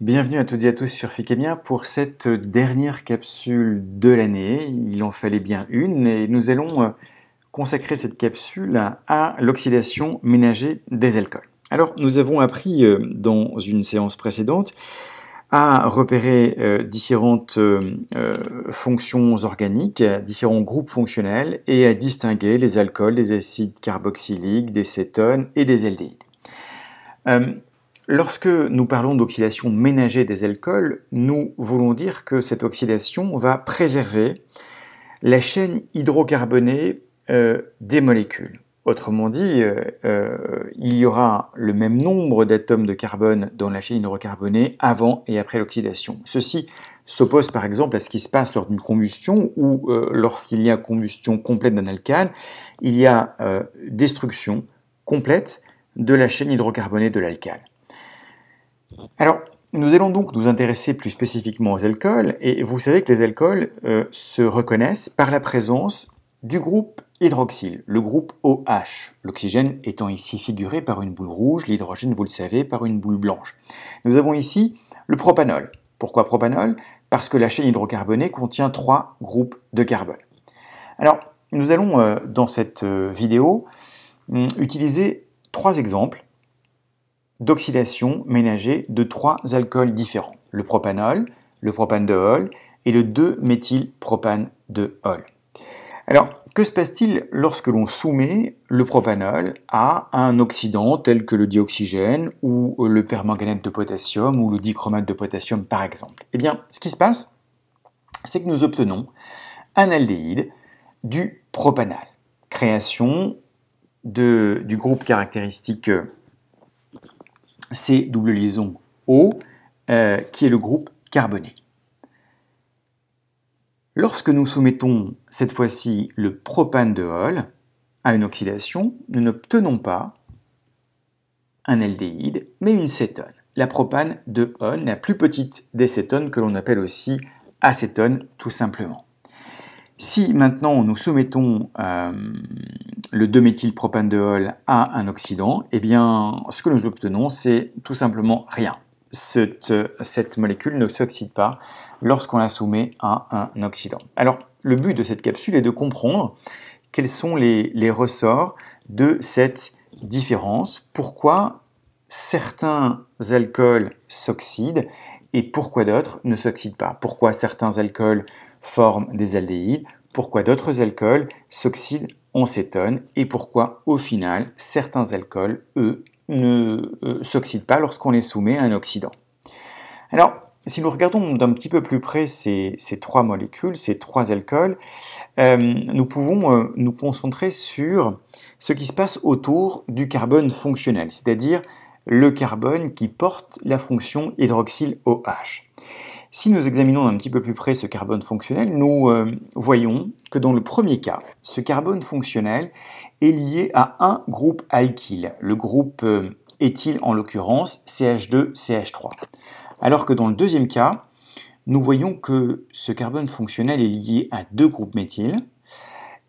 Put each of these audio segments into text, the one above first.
Bienvenue à toutes et à tous sur Fikemia pour cette dernière capsule de l'année. Il en fallait bien une et nous allons euh, consacrer cette capsule à l'oxydation ménagée des alcools. Alors nous avons appris euh, dans une séance précédente à repérer euh, différentes fonctions organiques, différents groupes fonctionnels et à distinguer les alcools les acides carboxyliques, des cétones et des aldéhydes. Lorsque nous parlons d'oxydation ménagée des alcools, nous voulons dire que cette oxydation va préserver la chaîne hydrocarbonée euh, des molécules. Autrement dit, euh, euh, il y aura le même nombre d'atomes de carbone dans la chaîne hydrocarbonée avant et après l'oxydation. Ceci s'oppose par exemple à ce qui se passe lors d'une combustion ou lorsqu'il y a combustion complète d'un alcane, il y a destruction complète de la chaîne hydrocarbonée de l'alcal. Alors, nous allons donc nous intéresser plus spécifiquement aux alcools, et vous savez que les alcools euh, se reconnaissent par la présence du groupe hydroxyle, le groupe OH, l'oxygène étant ici figuré par une boule rouge, l'hydrogène, vous le savez, par une boule blanche. Nous avons ici le propanol. Pourquoi propanol Parce que la chaîne hydrocarbonée contient trois groupes de carbone. Alors, nous allons euh, dans cette euh, vidéo hum, utiliser trois exemples d'oxydation ménagée de trois alcools différents, le propanol, le propan-2-ol et le 2 ol Alors, que se passe-t-il lorsque l'on soumet le propanol à un oxydant tel que le dioxygène ou le permanganate de potassium ou le dichromate de potassium par exemple Eh bien, ce qui se passe, c'est que nous obtenons un aldéhyde du propanal, création du groupe caractéristique c'est double liaison O, euh, qui est le groupe carboné. Lorsque nous soumettons cette fois-ci le propane de Hall à une oxydation, nous n'obtenons pas un aldéhyde, mais une cétone. La propane de Hall, la plus petite des cétones que l'on appelle aussi acétone tout simplement. Si maintenant nous soumettons euh, le 2 deol à un oxydant, eh bien, ce que nous obtenons, c'est tout simplement rien. Cette, molécule ne s'oxyde pas lorsqu'on la soumet à un oxydant. Alors, le but de cette capsule est de comprendre quels sont les, les ressorts de cette différence, pourquoi certains alcools s'oxydent et pourquoi d'autres ne s'oxydent pas, pourquoi certains alcools Forme des aldéhydes, pourquoi d'autres alcools s'oxydent on s'étonne, et pourquoi au final certains alcools, eux, ne euh, s'oxydent pas lorsqu'on les soumet à un oxydant. Alors, si nous regardons d'un petit peu plus près ces, trois molécules, ces trois alcools, euh, nous pouvons euh, nous concentrer sur ce qui se passe autour du carbone fonctionnel, c'est-à-dire le carbone qui porte la fonction hydroxyle OH. Si nous examinons un petit peu plus près ce carbone fonctionnel, nous euh, voyons que dans le premier cas, ce carbone fonctionnel est lié à un groupe alkyle, le groupe euh, éthyle en l'occurrence CH2-CH3. Alors que dans le deuxième cas, nous voyons que ce carbone fonctionnel est lié à deux groupes méthyl,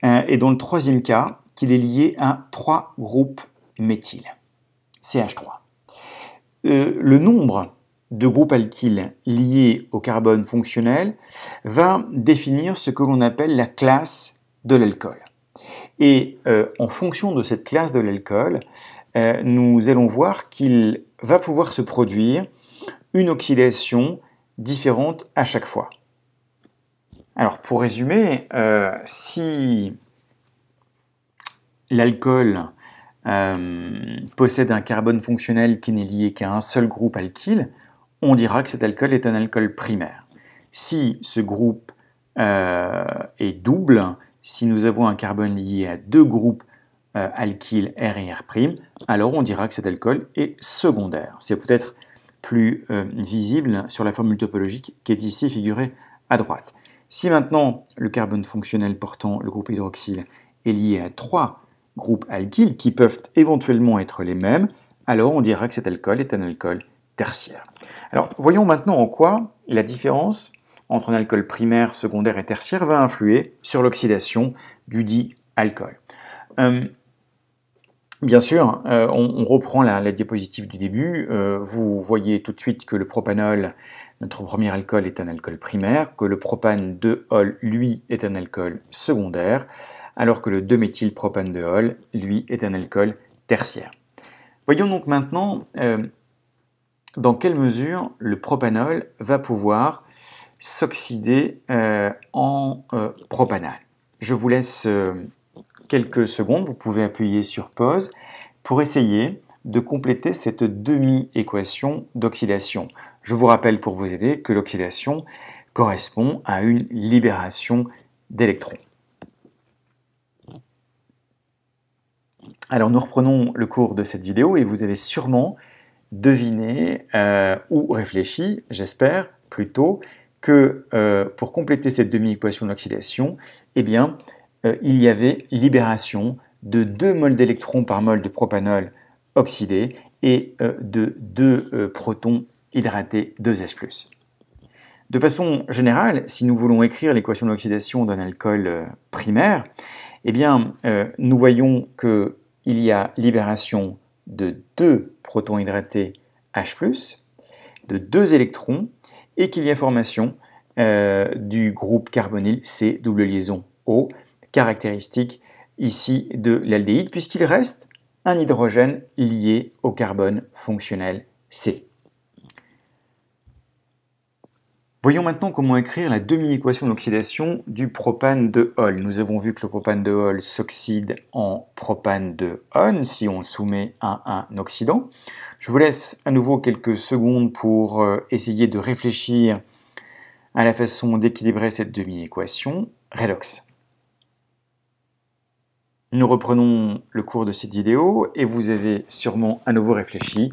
euh, et dans le troisième cas, qu'il est lié à trois groupes méthyl, CH3. le nombre de groupes alkyle liés au carbone fonctionnel va définir ce que l'on appelle la classe de l'alcool. Et euh, en fonction de cette classe de l'alcool, euh, nous allons voir qu'il va pouvoir se produire une oxydation différente à chaque fois. Alors pour résumer, euh, si l'alcool possède un carbone fonctionnel qui n'est lié qu'à un seul groupe alkyle, on dira que cet alcool est un alcool primaire. Si ce groupe euh, est double, si nous avons un carbone lié à deux groupes euh, alkyle R et R', alors on dira que cet alcool est secondaire. C'est peut-être plus euh, visible sur la formule topologique qui est ici figurée à droite. Si maintenant le carbone fonctionnel portant le groupe hydroxyle est lié à trois groupes alkyles qui peuvent éventuellement être les mêmes, alors on dira que cet alcool est un alcool tertiaire. Alors voyons maintenant en quoi la différence entre un alcool primaire, secondaire et tertiaire va influer sur l'oxydation du dit alcool. Euh, bien sûr, euh, on, reprend la, diapositive du début. Euh, vous voyez tout de suite que le propanol, notre premier alcool, est un alcool primaire, que le propane 2-ol, lui, est un alcool secondaire, alors que le 2-méthylpropane 2-ol, lui, est un alcool tertiaire. Voyons donc maintenant dans quelle mesure le propanol va pouvoir s'oxyder euh, en euh, propanal. Je vous laisse euh, quelques secondes, vous pouvez appuyer sur pause pour essayer de compléter cette demi-équation d'oxydation. Je vous rappelle pour vous aider que l'oxydation correspond à une libération d'électrons. Alors nous reprenons le cours de cette vidéo et vous avez sûrement deviné euh, ou réfléchi, j'espère, plutôt que euh, pour compléter cette demi-équation d'oxydation, eh bien, euh, il y avait libération de 2 moles d'électrons par mol de propanol oxydé et de 2 protons hydratés 2H+. De façon générale, si nous voulons écrire l'équation d'oxydation d'un alcool primaire, eh bien, nous voyons qu'il y a libération de deux protons hydratés H+, de deux électrons, et qu'il y a formation euh, du groupe carbonyl C, double liaison O, caractéristique ici de l'aldéhyde, puisqu'il reste un hydrogène lié au carbone fonctionnel C. Voyons maintenant comment écrire la demi-équation d'oxydation du propane de Hall. Nous avons vu que le propane de Hall s'oxyde en propane de On si on le soumet à un oxydant. Je vous laisse à nouveau quelques secondes pour euh, essayer de réfléchir à la façon d'équilibrer cette demi-équation redox. Nous reprenons le cours de cette vidéo et vous avez sûrement à nouveau réfléchi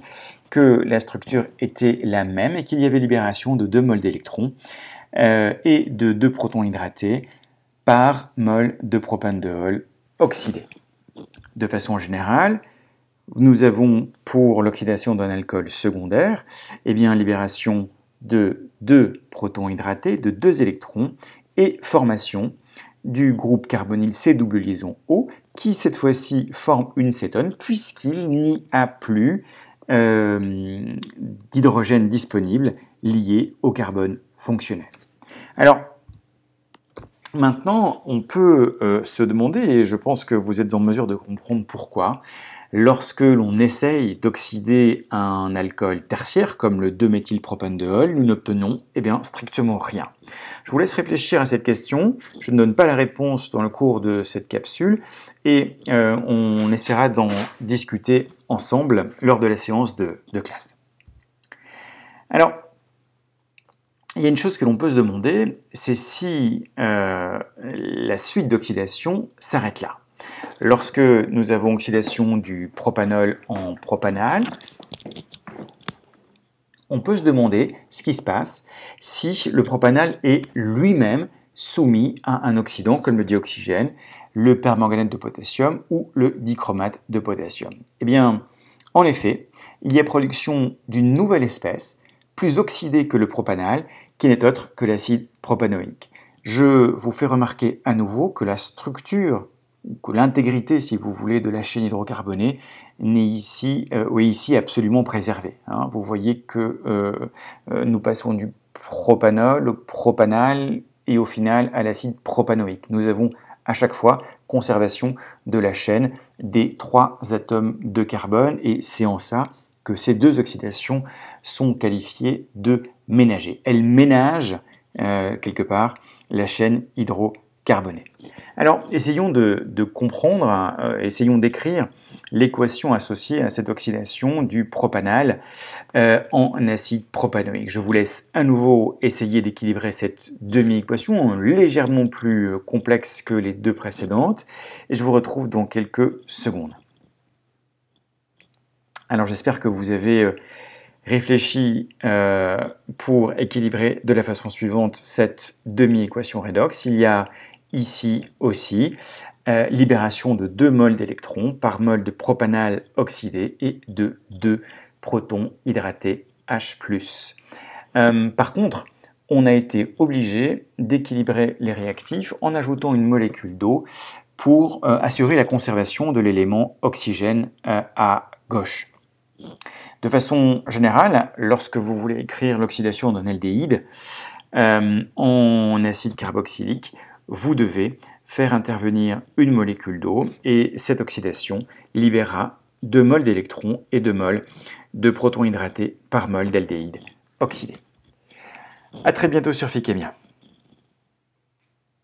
que la structure était la même et qu'il y avait libération de deux mol d'électrons euh, et de deux protons hydratés par mol de deol oxydé. De façon générale, nous avons pour l'oxydation d'un alcool secondaire eh bien, libération de deux protons hydratés, de deux électrons et formation du groupe carbonyl C double liaison O qui cette fois-ci forme une cétone puisqu'il n'y a plus euh, d'hydrogène disponible lié au carbone fonctionnel. Alors, maintenant, on peut euh, se demander, et je pense que vous êtes en mesure de comprendre pourquoi, Lorsque l'on essaye d'oxyder un alcool tertiaire comme le 2 ol nous n'obtenons eh bien, strictement rien. Je vous laisse réfléchir à cette question. Je ne donne pas la réponse dans le cours de cette capsule et euh, on essaiera d'en discuter ensemble lors de la séance de, classe. Alors, il y a une chose que l'on peut se demander, c'est si euh, la suite d'oxydation s'arrête là. Lorsque nous avons oxydation du propanol en propanal, on peut se demander ce qui se passe si le propanal est lui-même soumis à un oxydant comme le dioxygène, le permanganate de potassium ou le dichromate de potassium. Eh bien, en effet, il y a production d'une nouvelle espèce, plus oxydée que le propanal, qui n'est autre que l'acide propanoïque. Je vous fais remarquer à nouveau que la structure que l'intégrité, si vous voulez, de la chaîne hydrocarbonée n'est ici, est euh, ici absolument préservée. Hein. Vous voyez que euh, euh, nous passons du propanol au propanal et au final à l'acide propanoïque. Nous avons à chaque fois conservation de la chaîne des trois atomes de carbone et c'est en ça que ces deux oxydations sont qualifiées de ménagées. Elles ménagent quelque part la chaîne hydrocarbonée. Alors, essayons de, comprendre, euh, essayons d'écrire l'équation associée à cette oxydation du propanal euh, en acide propanoïque. Je vous laisse à nouveau essayer d'équilibrer cette demi-équation, légèrement plus euh, complexe que les deux précédentes, et je vous retrouve dans quelques secondes. Alors, j'espère que vous avez réfléchi pour équilibrer de la façon suivante cette demi-équation redox. Il y a ici aussi. Euh, libération de 2 moles d'électrons par mole de propanal oxydé et de 2 protons hydratés H+. Euh, par contre, on a été obligé d'équilibrer les réactifs en ajoutant une molécule d'eau pour euh, assurer la conservation de l'élément oxygène à gauche. De façon générale, lorsque vous voulez écrire l'oxydation d'un aldéhyde en acide carboxylique, vous devez faire intervenir une molécule d'eau et cette oxydation libérera 2 molles d'électrons et 2 moles de protons hydratés par molle d'aldéhyde oxydé. A très bientôt sur Fikemia.